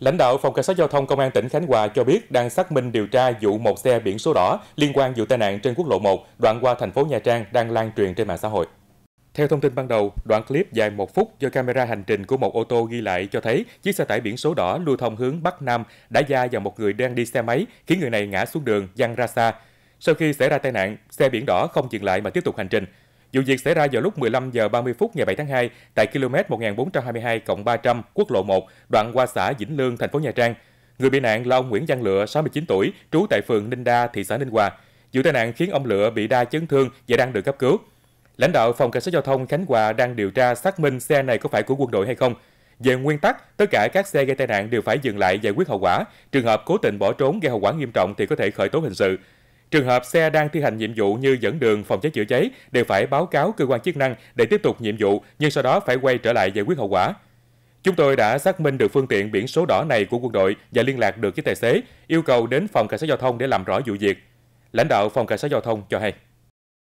Lãnh đạo Phòng Cảnh sát Giao thông Công an tỉnh Khánh Hòa cho biết đang xác minh điều tra vụ một xe biển số đỏ liên quan vụ tai nạn trên quốc lộ 1 đoạn qua thành phố Nha Trang đang lan truyền trên mạng xã hội. Theo thông tin ban đầu, đoạn clip dài 1 phút do camera hành trình của một ô tô ghi lại cho thấy chiếc xe tải biển số đỏ lưu thông hướng Bắc Nam đã va vào một người đang đi xe máy, khiến người này ngã xuống đường, văng ra xa. Sau khi xảy ra tai nạn, xe biển đỏ không dừng lại mà tiếp tục hành trình. Vụ việc xảy ra vào lúc 15 giờ 30 phút ngày 7 tháng 2 tại km 1422 300 quốc lộ 1, đoạn qua xã Vĩnh Lương, thành phố Nha Trang. Người bị nạn là ông Nguyễn Văn Lựa, 69 tuổi, trú tại phường Ninh Đa, thị xã Ninh Hòa. Vụ tai nạn khiến ông Lựa bị đa chấn thương và đang được cấp cứu. Lãnh đạo phòng cảnh sát giao thông Khánh Hòa đang điều tra xác minh xe này có phải của quân đội hay không. Về nguyên tắc, tất cả các xe gây tai nạn đều phải dừng lại giải quyết hậu quả. Trường hợp cố tình bỏ trốn gây hậu quả nghiêm trọng thì có thể khởi tố hình sự. Trường hợp xe đang thi hành nhiệm vụ như dẫn đường phòng cháy chữa cháy đều phải báo cáo cơ quan chức năng để tiếp tục nhiệm vụ, nhưng sau đó phải quay trở lại giải quyết hậu quả. Chúng tôi đã xác minh được phương tiện biển số đỏ này của quân đội và liên lạc được với tài xế, yêu cầu đến phòng cảnh sát giao thông để làm rõ vụ việc. Lãnh đạo phòng cảnh sát giao thông cho hay.